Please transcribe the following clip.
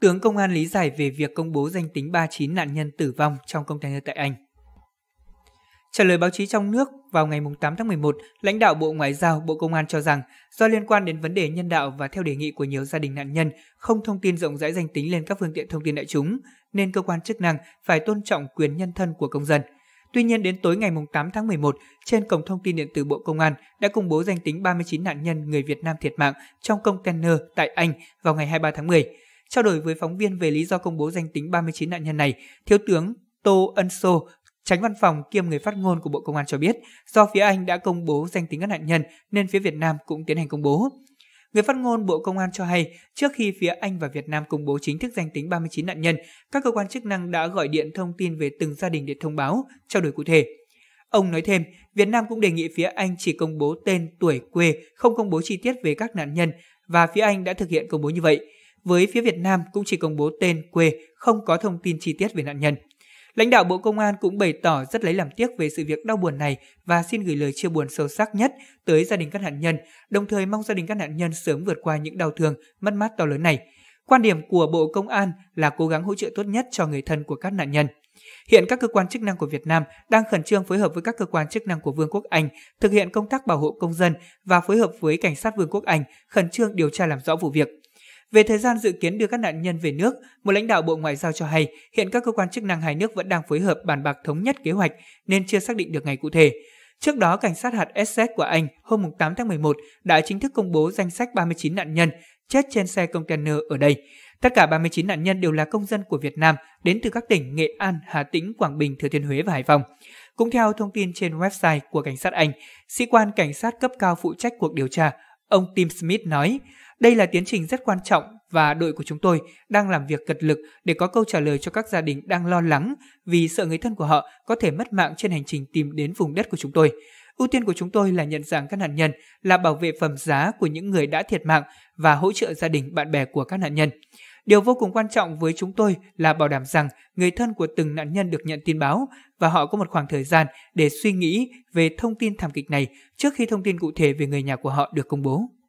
Tướng công an lý giải về việc công bố danh tính 39 nạn nhân tử vong trong container tại Anh. Trả lời báo chí trong nước vào ngày 8 tháng 11, lãnh đạo Bộ Ngoại giao, Bộ Công an cho rằng do liên quan đến vấn đề nhân đạo và theo đề nghị của nhiều gia đình nạn nhân không thông tin rộng rãi danh tính lên các phương tiện thông tin đại chúng, nên cơ quan chức năng phải tôn trọng quyền nhân thân của công dân. Tuy nhiên đến tối ngày 8 tháng 11, trên cổng thông tin điện tử Bộ Công an đã công bố danh tính 39 nạn nhân người Việt Nam thiệt mạng trong container tại Anh vào ngày 23 tháng 10. Trao đổi với phóng viên về lý do công bố danh tính 39 nạn nhân này, Thiếu tướng Tô Ân Sô, Tránh văn phòng kiêm người phát ngôn của Bộ Công an cho biết, do phía Anh đã công bố danh tính các nạn nhân nên phía Việt Nam cũng tiến hành công bố. Người phát ngôn Bộ Công an cho hay, trước khi phía Anh và Việt Nam công bố chính thức danh tính 39 nạn nhân, các cơ quan chức năng đã gọi điện thông tin về từng gia đình để thông báo, trao đổi cụ thể. Ông nói thêm, Việt Nam cũng đề nghị phía Anh chỉ công bố tên, tuổi, quê, không công bố chi tiết về các nạn nhân và phía Anh đã thực hiện công bố như vậy với phía Việt Nam cũng chỉ công bố tên, quê, không có thông tin chi tiết về nạn nhân. Lãnh đạo Bộ Công an cũng bày tỏ rất lấy làm tiếc về sự việc đau buồn này và xin gửi lời chia buồn sâu sắc nhất tới gia đình các nạn nhân, đồng thời mong gia đình các nạn nhân sớm vượt qua những đau thương, mất mát to lớn này. Quan điểm của Bộ Công an là cố gắng hỗ trợ tốt nhất cho người thân của các nạn nhân. Hiện các cơ quan chức năng của Việt Nam đang khẩn trương phối hợp với các cơ quan chức năng của Vương quốc Anh thực hiện công tác bảo hộ công dân và phối hợp với cảnh sát Vương quốc Anh khẩn trương điều tra làm rõ vụ việc. Về thời gian dự kiến đưa các nạn nhân về nước, một lãnh đạo Bộ Ngoại giao cho hay hiện các cơ quan chức năng hai nước vẫn đang phối hợp bàn bạc thống nhất kế hoạch nên chưa xác định được ngày cụ thể. Trước đó, cảnh sát hạt Essex của Anh hôm 8 tháng 11 đã chính thức công bố danh sách 39 nạn nhân chết trên xe container ở đây. Tất cả 39 nạn nhân đều là công dân của Việt Nam đến từ các tỉnh Nghệ An, Hà Tĩnh, Quảng Bình, Thừa Thiên Huế và Hải Phòng. Cũng theo thông tin trên website của cảnh sát Anh, sĩ quan cảnh sát cấp cao phụ trách cuộc điều tra, ông Tim Smith nói, đây là tiến trình rất quan trọng và đội của chúng tôi đang làm việc cật lực để có câu trả lời cho các gia đình đang lo lắng vì sợ người thân của họ có thể mất mạng trên hành trình tìm đến vùng đất của chúng tôi. Ưu tiên của chúng tôi là nhận dạng các nạn nhân, là bảo vệ phẩm giá của những người đã thiệt mạng và hỗ trợ gia đình bạn bè của các nạn nhân. Điều vô cùng quan trọng với chúng tôi là bảo đảm rằng người thân của từng nạn nhân được nhận tin báo và họ có một khoảng thời gian để suy nghĩ về thông tin thảm kịch này trước khi thông tin cụ thể về người nhà của họ được công bố.